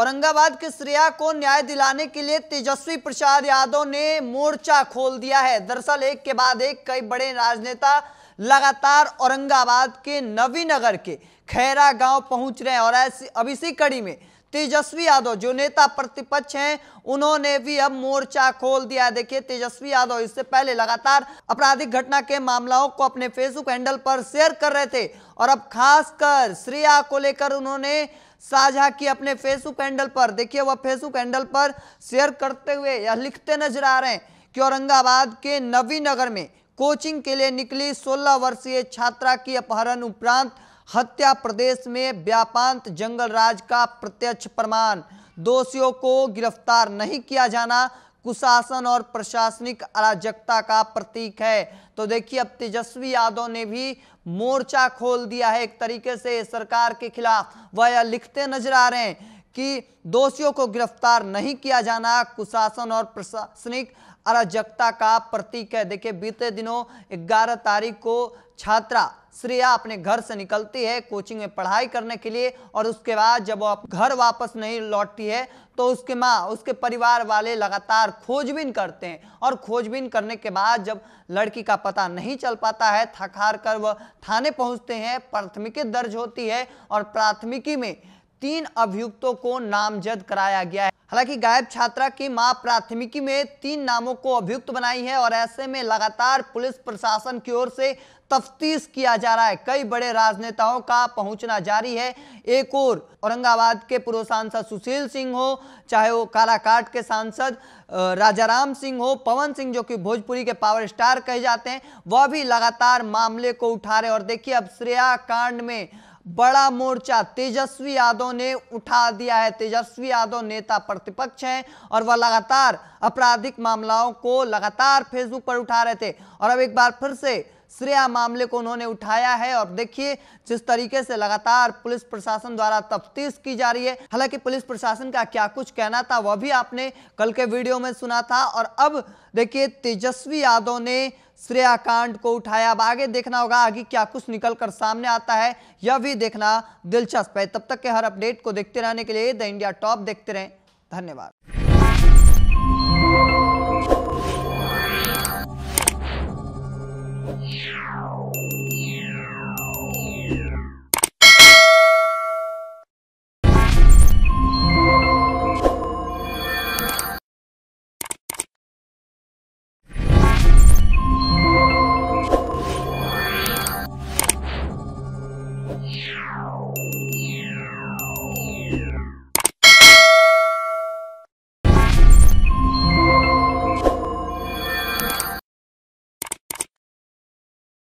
औरंगाबाद के श्रेया को न्याय दिलाने के लिए तेजस्वी प्रसाद यादव ने मोर्चा खोल दिया है दरअसल एक के बाद एक कई बड़े राजनेता लगातार औरंगाबाद के नवीनगर के खैरा गांव पहुंच रहे हैं और ऐसी अब इसी कड़ी में तेजस्वी यादव जो नेता प्रतिपक्ष हैं उन्होंने भी अब मोर्चा खोल दिया है देखिए तेजस्वी यादव इससे पहले लगातार आपराधिक घटना के मामलों को अपने फेसबुक हैंडल पर शेयर कर रहे थे और अब खासकर श्रेया को लेकर उन्होंने साझा की अपने फेसबुक हैंडल पर देखिए वह फेसबुक हैंडल पर शेयर करते हुए या लिखते नजर आ रहे हैं कि औरंगाबाद के नवी नगर में कोचिंग के लिए निकली 16 वर्षीय छात्रा की अपहरण उपरांत हत्या प्रदेश में व्यापांत जंगल राज का प्रत्यक्ष प्रमाण दोषियों को गिरफ्तार नहीं किया जाना कुशासन और प्रशासनिक अराजकता का प्रतीक है तो देखिए अब तेजस्वी यादव ने भी मोर्चा खोल दिया है एक तरीके से सरकार के खिलाफ वह लिखते नजर आ रहे हैं कि दोषियों को गिरफ्तार नहीं किया जाना कुशासन और प्रशासनिक अराजकता का प्रतीक है देखिए बीते दिनों 11 तारीख को छात्रा श्रेया अपने घर से निकलती है कोचिंग में पढ़ाई करने के लिए और उसके बाद जब वो घर वापस नहीं लौटती है तो उसके माँ उसके परिवार वाले लगातार खोजबीन करते हैं और खोजबीन करने के बाद जब लड़की का पता नहीं चल पाता है थक कर वह थाने पहुँचते हैं प्राथमिकी दर्ज होती है और प्राथमिकी में तीन अभियुक्तों को नामजद कराया गया है हालांकि गायब छात्रा की मां प्राथमिकी में तीन नामों को अभियुक्त बनाई है और ऐसे में लगातार पुलिस प्रशासन की ओर से तफ्तीश किया जा रहा है कई बड़े राजनेताओं का पहुंचना जारी है एक और औरंगाबाद के पूर्व सांसद सुशील सिंह हो चाहे वो कालाकाट के सांसद राजाराम सिंह हो पवन सिंह जो कि भोजपुरी के पावर स्टार कहे जाते हैं वह भी लगातार मामले को उठा रहे और देखिए अब श्रेया कांड में बड़ा मोर्चा तेजस्वी यादव ने उठा दिया है तेजस्वी यादव नेता प्रतिपक्ष हैं और वह लगातार आपराधिक मामलाओं को लगातार फेसबुक पर उठा रहे थे और अब एक बार फिर से श्रेया मामले को उन्होंने उठाया है और देखिए जिस तरीके से लगातार पुलिस प्रशासन द्वारा तफ्तीश की जा रही है हालांकि पुलिस प्रशासन का क्या कुछ कहना था वह भी आपने कल के वीडियो में सुना था और अब देखिए तेजस्वी यादव ने कांड को उठाया अब आगे देखना होगा आगे क्या कुछ निकल कर सामने आता है यह भी देखना दिलचस्प है तब तक के हर अपडेट को देखते रहने के लिए द इंडिया टॉप देखते रहें धन्यवाद